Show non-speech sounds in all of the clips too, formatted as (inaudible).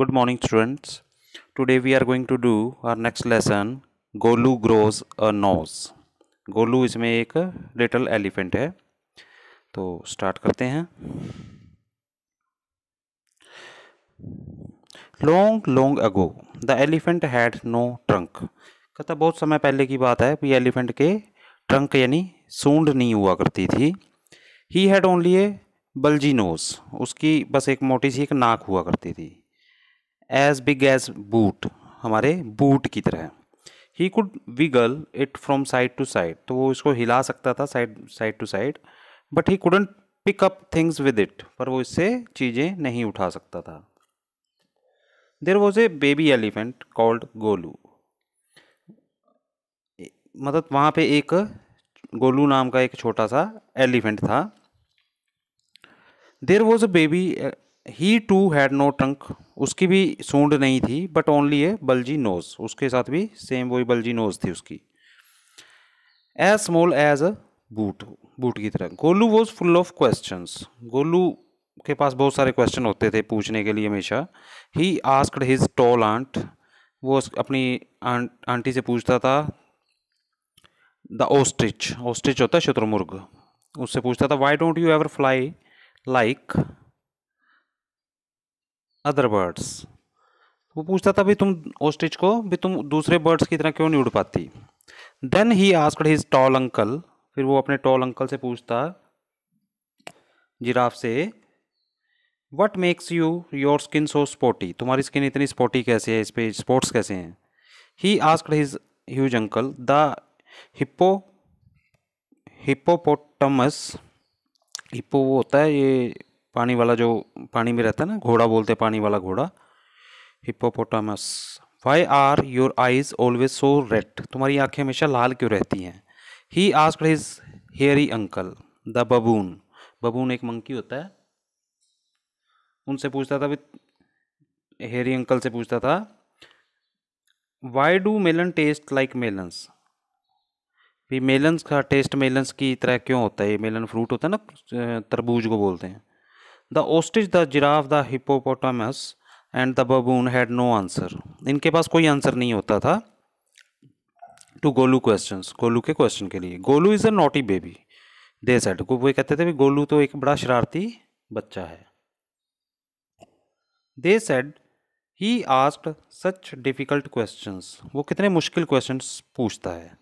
good morning students today we are going to do our next lesson golu grows a nose golu इसमें एक little elephant है तो start करते हैं long long ago the elephant had no trunk कहता बहुत समय पहले की बात है कि elephant के trunk यानी सूंड नहीं हुआ करती थी he had only a bulgy nose उसकी बस एक मोटी सी एक नाक हुआ करती थी एज बिग एज बूट हमारे बूट की तरह ही could wiggle it from side to side तो वो इसको हिला सकता था side side to side but he pick pick up things with it पर वो इससे चीज़ें नहीं उठा सकता था there was a baby elephant called Golu मतलब वहाँ पे एक गोलू नाम का एक छोटा सा एलिफेंट था there was a baby he too had no trunk उसकी भी सूंड नहीं थी but only a bulgy nose उसके साथ भी सेम वही बल्जी नोज थी उसकी as small as a boot boot की तरह Golu was full of question Golu के पास बहुत सारे क्वेश्चन होते थे पूछने के लिए हमेशा ही आस्कड हिज टॉल आंट वो अपनी आंट आंटी से पूछता था द ओस्ट्रिच ओस्ट्रिच होता है शत्रुमुर्ग उससे पूछता था why don't you ever fly like other birds वो पूछता था भी तुम ओस्टिच को भी तुम दूसरे बर्ड्स की तरह क्यों नहीं उड़ पाती then he asked his tall uncle फिर वो अपने टॉल अंकल से पूछता जिराफ से what makes you your skin so spotty तुम्हारी स्किन इतनी स्पोटी कैसे है इस पर स्पोर्ट्स कैसे हैं he asked his huge uncle the hippo hippopotamus hippo वो होता है ये पानी वाला जो पानी में रहता है ना घोड़ा बोलते हैं पानी वाला घोड़ा hippopotamus why are your eyes always so red तुम्हारी आँखें हमेशा लाल क्यों रहती हैं he ask his hairy uncle the baboon baboon एक मंकी होता है उनसे पूछता था हेरी अंकल से पूछता था why do melon taste like melons भी मेलन्स का टेस्ट मेलन्स की तरह क्यों होता है ये मेलन फ्रूट होता है ना तरबूज को बोलते हैं the ostrich the giraffe the hippopotamus and the baboon had no answer इनके पास कोई आंसर नहीं होता था टू गोलू क्वेश्चन गोलू के क्वेश्चन के लिए Golu is a naughty baby they said वो कहते थे गोलू तो एक बड़ा शरारती बच्चा है they said he asked such difficult question वो कितने मुश्किल क्वेश्चन पूछता है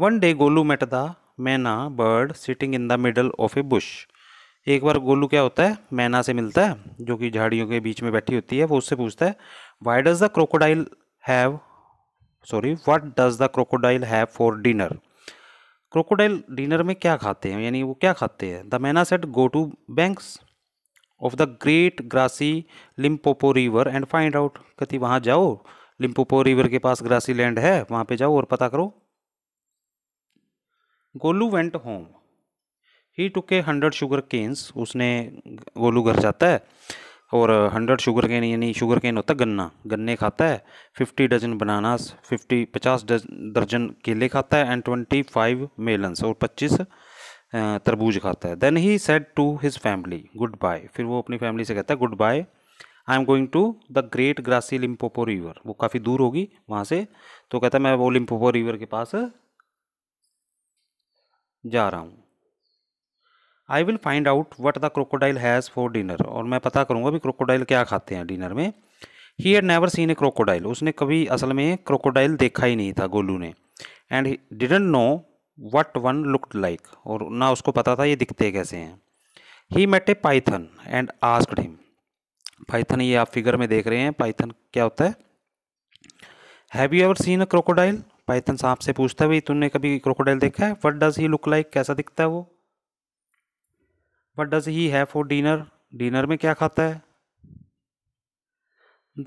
one day Golu met the myna bird sitting in the middle of a bush एक बार गोलू क्या होता है मैना से मिलता है जो कि झाड़ियों के बीच में बैठी होती है वो उससे पूछता है why does the crocodile have sorry what does the crocodile have for dinner crocodile dinner में क्या खाते हैं यानी वो क्या खाते हैं the myna said go to banks of the great grassy Limpopo river and find out कहती वहाँ जाओ लिम्पोपो रिवर के पास ग्रासी लैंड है वहाँ पे जाओ और पता करो Golu went home he took hundred sugar canes उसने गोलू घर जाता है और हंड्रेड शुगर केन यानी शुगर केन होता है गन्ना गन्ने खाता है फिफ्टी डजन बनानास फिफ्टी पचास दर्जन केले खाता है एंड ट्वेंटी फाइव मेलन्स और पच्चीस तरबूज खाता है then he said to his family good bye फिर वो अपनी फैमिली से कहता है good bye I am going to the great grassy Limpopo river वो काफ़ी दूर होगी वहाँ से तो कहता है मैं वो लिम्पोपो रिवर के पास जा रहा हूँ I will find out what the crocodile has for dinner और मैं पता करूँगा भी क्रोकोडाइल क्या खाते हैं डिनर में he had never seen a crocodile उसने कभी असल में क्रोकोडाइल देखा ही नहीं था गोलू ने and didn't know what one looked like और ना उसको पता था ये दिखते कैसे हैं he met a python and asked him python ये आप फिगर में देख रहे हैं पाइथन क्या होता है have you ever seen a crocodile python सांप से पूछता है भाई तुमने कभी क्रोकोडाइल देखा है what does he look like कैसा दिखता है वो what does he have for dinner dinner में क्या खाता है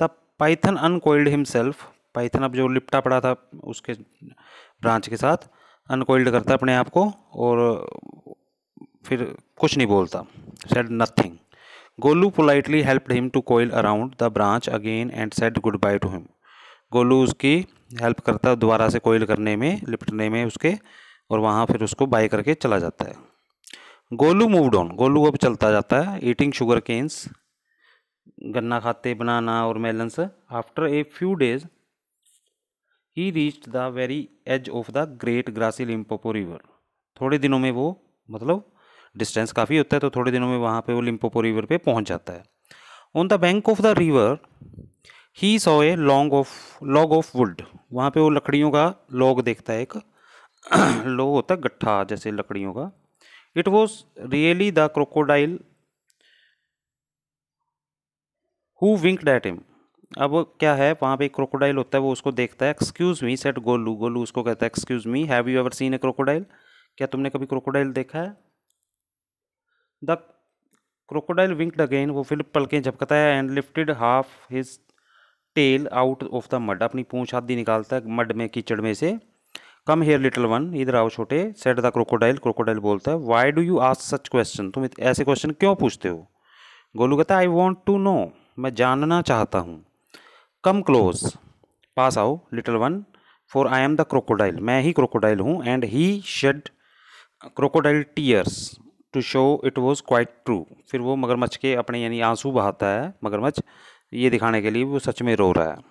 the python uncoiled himself python अब जो लिपटा पड़ा था उसके ब्रांच के साथ अनकोइल्ड करता अपने आप को और फिर कुछ नहीं बोलता said nothing Golu politely help him to coil around the branch again and said good bye to him Golu उसकी हेल्प करता दोबारा से कोयल करने में लिपटने में उसके और वहाँ फिर उसको बाय करके चला जाता है गोलू मूव ऑन गोलू अब चलता जाता है ईटिंग शुगर केन्स गन्ना खाते बनाना और melons after a few days he reached the very edge of the great grassy Limpopo river थोड़े दिनों में वो मतलब डिस्टेंस काफ़ी होता है तो थोड़े दिनों में वहाँ पे वो लिम्पोपो रिवर पे पहुँच जाता है on the bank of the river he saw a long of log of wood वहाँ पे वो लकड़ियों का लॉग देखता है एक लॉग (clears throat) होता है गट्ठा जैसे लकड़ियों का it was really the crocodile who winked at him अब क्या है वहाँ पे एक क्रोकोडाइल होता है वो उसको देखता है excuse me said Golu Golu उसको कहता है excuse me have you ever seen a crocodile क्या तुमने कभी क्रोकोडाइल देखा है द क्रोकोडाइल विंकड अगेन वो फिर पलकें झपकता है and lifted half his tail out of the mud अपनी पूँछ हाथ निकालता है मड में कीचड़ में से कम हेयर लिटल वन इधर आओ छोटे सेट द क्रोकोडाइल क्रोकोडाइल बोलता है why do you ask such question तुम ऐसे क्वेश्चन क्यों पूछते हो गोलू कहता आई वॉन्ट टू नो मैं जानना चाहता हूँ कम क्लोज पास आओ little one for I am the crocodile मैं ही क्रोकोडाइल हूँ and he shed crocodile tears to show it was quite true फिर वो मगरमच्छ के अपने यानी आंसू बहाता है मगरमच्छ ये दिखाने के लिए वो सच में रो रहा है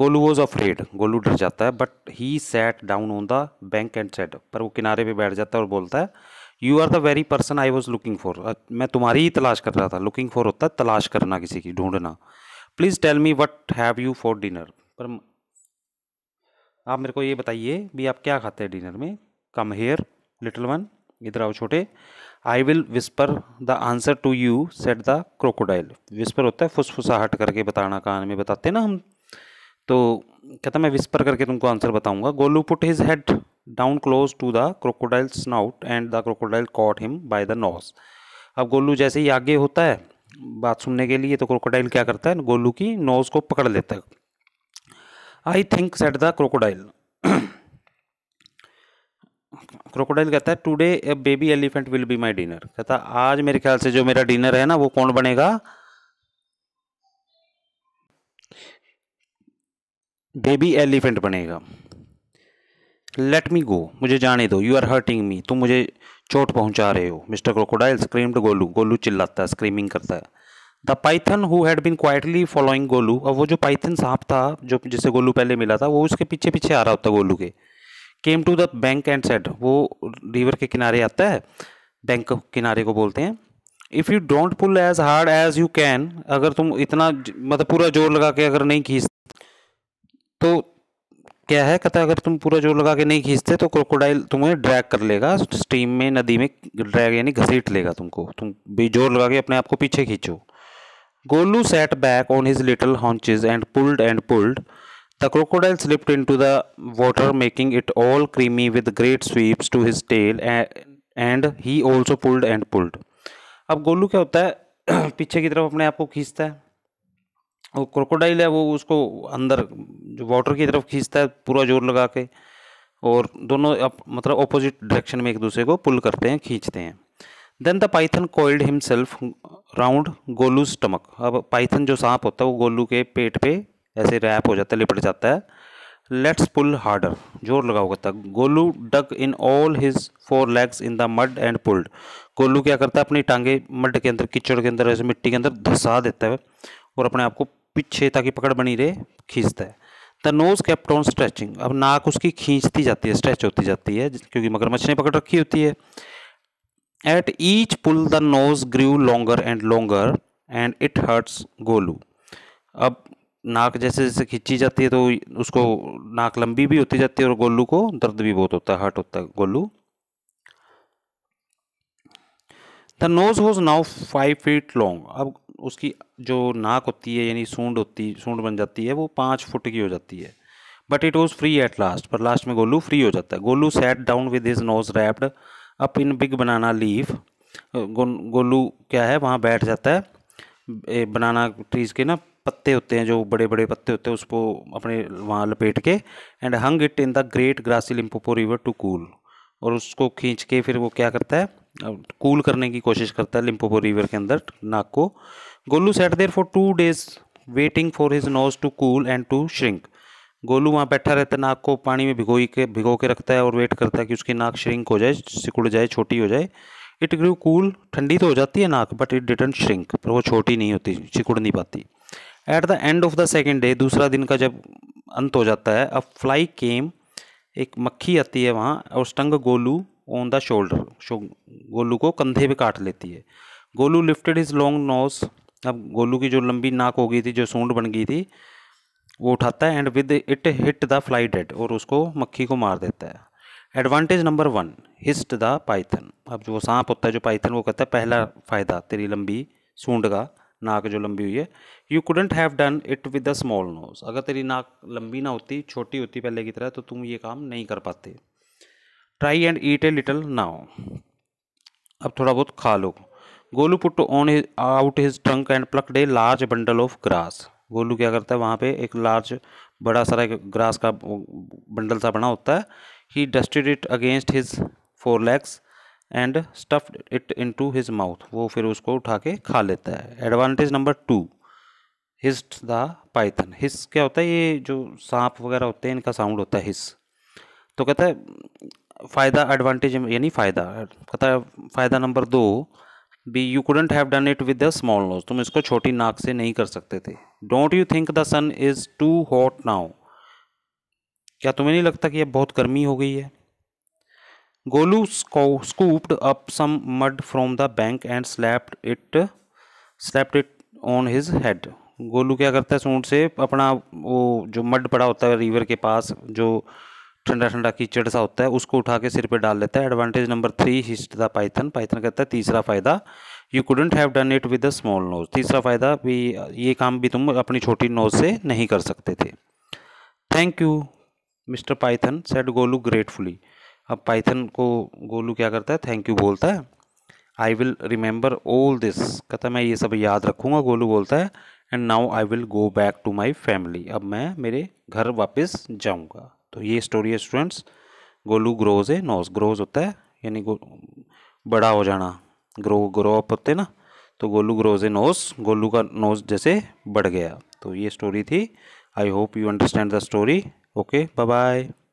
Golu was afraid Golu डर जाता है but he sat down on the bank and said पर वो किनारे पे बैठ जाता है और बोलता है you are the very person I was looking for मैं तुम्हारी ही तलाश कर रहा था लुकिंग फॉर होता है तलाश करना किसी की ढूंढना please tell me what have you for dinner पर आप मेरे को ये बताइए भी आप क्या खाते हैं डिनर में कम हेयर लिटल वन इधर आओ छोटे I will whisper the answer to you said the crocodile whisper होता है फुसफुसाहट करके बताना कान में बताते हैं ना हम तो कहता मैं विस्पर करके तुमको आंसर बताऊंगा Golu put his head down close to the crocodile snout and the crocodile caught him by the nose अब गोलू जैसे ही आगे होता है बात सुनने के लिए तो क्रोकोडाइल क्या करता है गोलू की नोज को पकड़ लेता है I think said the crocodile crocodile कहता है today a baby elephant will be my dinner कहता आज मेरे ख्याल से जो मेरा डिनर है ना वो कौन बनेगा बेबी एलिफेंट बनेगा लेट मी गो मुझे जाने दो यू आर हर्टिंग मी तुम मुझे चोट पहुंचा रहे हो mister crocodile screamed Golu Golu चिल्लाता है स्क्रीमिंग करता है the python who had been quietly following Golu और वो जो पाइथन सांप था जो जिसे गोलू पहले मिला था वो उसके पीछे पीछे आ रहा होता गोलू के came to the bank and said वो रिवर के किनारे आता है बैंक किनारे को बोलते हैं if you don't pull as hard as you can अगर तुम इतना मतलब पूरा जोर लगा के अगर नहीं खींच तो क्या है कहता है अगर तुम पूरा जोर लगा के नहीं खींचते तो क्रोकोडाइल तुम्हें ड्रैग कर लेगा स्ट्रीम में नदी में ड्रैग यानी घसीट लेगा तुमको तुम भी जोर लगा के अपने आप को पीछे खींचो Golu sat back on his little haunches and pulled and pulled crocodile crocodile into the water making it all creamy with great sweeps to his tail and he also pulled and pulled अब गोलू क्या होता है (clears throat) पीछे की तरफ अपने आप को खींचता है वो क्रोकोडाइल है वो उसको अंदर जो वाटर की तरफ खींचता है पूरा जोर लगा के और दोनों अप, मतलब ऑपोजिट डायरेक्शन में एक दूसरे को पुल करते हैं खींचते हैं then the python coiled himself round Golu stomach अब पाइथन जो सांप होता है वो गोलू के पेट पे ऐसे रैप हो जाता है लिपट जाता है लेट्स पुल हार्डर जोर लगाओ करता है Golu dug in all his four legs in the mud and pulled Golu क्या करता है अपनी टांगे मड के अंदर कीचड़ के अंदर ऐसे मिट्टी के अंदर धसा देता है और अपने आप को पीछे ताकि पकड़ बनी रहे खींचता है the nose kept on stretching अब नाक उसकी खींचती जाती है स्ट्रेच होती जाती है क्योंकि मगरमच्छ ने पकड़ रखी होती है at each pull the nose grew longer and longer and it hurts Golu अब नाक जैसे जैसे खींची जाती है तो उसको नाक लंबी भी होती जाती है और गोलू को दर्द भी बहुत होता है हर्ट होता है Golu the nose was now five feet long अब उसकी जो नाक होती है यानी सूंड होती सूंड बन जाती है वो पाँच फुट की हो जाती है but it was free at last पर लास्ट में गोलू फ्री हो जाता है Golu sat down with his nose wrapped up in big banana leaf Golu क्या है वहाँ बैठ जाता है बनाना ट्रीज के ना पत्ते होते हैं जो बड़े बड़े पत्ते होते हैं उसको अपने वहाँ लपेट के and hung it in the great grassy Limpopo river to cool और उसको खींच के फिर वो क्या करता है कूल करने की कोशिश करता है लिम्पोपो रिवर के अंदर नाक को Golu sat there for two days waiting for his nose to cool and to shrink Golu वहाँ बैठा रहता है नाक को पानी में भिगोई के भिगो के रखता है और वेट करता है कि उसकी नाक श्रिंक हो जाए सिकुड़ जाए छोटी हो जाए इट ग्रू कूल ठंडी तो हो जाती है नाक बट इट डिटन श्रिंक पर वो छोटी नहीं होती सिकुड़ नहीं पाती at the end of the second day दूसरा दिन का जब अंत हो जाता है अब फ्लाई केम एक मक्खी आती है वहाँ और stung Golu on the shoulder Golu को कंधे पे काट लेती है Golu lifted his long nose अब गोलू की जो लंबी नाक हो गई थी जो सूंड बन गई थी वो उठाता है and with it hit the fly dead और उसको मक्खी को मार देता है advantage number one hissed the python अब जो सांप होता है जो पाइथन वो कहता है पहला फ़ायदा तेरी लंबी सूंड का नाक जो लंबी हुई है you couldn't have done it with the small nose अगर तेरी नाक लंबी ना होती छोटी होती पहले की तरह तो तुम ये काम नहीं कर पाते try and eat a little now अब थोड़ा बहुत खा लो Golu put on out his trunk and plucked a large bundle of grass Golu क्या करता है वहाँ पे एक लार्ज बड़ा सारा ग्रास का बंडल सा बना होता है ही dusted it against his four legs and stuffed it into his mouth वो फिर उसको उठा के खा लेता है advantage number two hiss the python hiss क्या होता है ये जो सांप वगैरह होते हैं इनका साउंड होता है हिस तो कहता है फ़ायदा एडवांटेज यानी फ़ायदा कहता है फ़ायदा नंबर दो be you couldn't have done it with the small nose तुम इसको छोटी नाक से नहीं कर सकते थे don't you think the sun is too hot now क्या तुम्हें नहीं लगता कि अब बहुत गर्मी हो गई है Golu scooped up some mud from the bank and slapped it slapped it on his head Golu क्या करता है सूंड से अपना वो जो मड पड़ा होता है रिवर के पास जो ठंडा ठंडा कीचड़ सा होता है उसको उठा के सिर पे डाल लेता है advantage number three hissed the python python कहता है तीसरा फ़ायदा you couldn't have done it with a small nose तीसरा फ़ायदा भी ये काम भी तुम अपनी छोटी नोज से नहीं कर सकते थे thank you mister python said Golu gratefully अब पाइथन को गोलू क्या करता है थैंक यू बोलता है I will remember all this कहता मैं ये सब याद रखूँगा गोलू बोलता है and now I will go back to my family अब मैं मेरे घर वापस जाऊँगा तो ये स्टोरी है students Golu grows his nose grows होता है यानी बड़ा हो जाना ग्रो ग्रो अप होते ना तो Golu grows a nose Golu का नोज जैसे बढ़ गया तो ये स्टोरी थी I hope you understand the story okay bye bye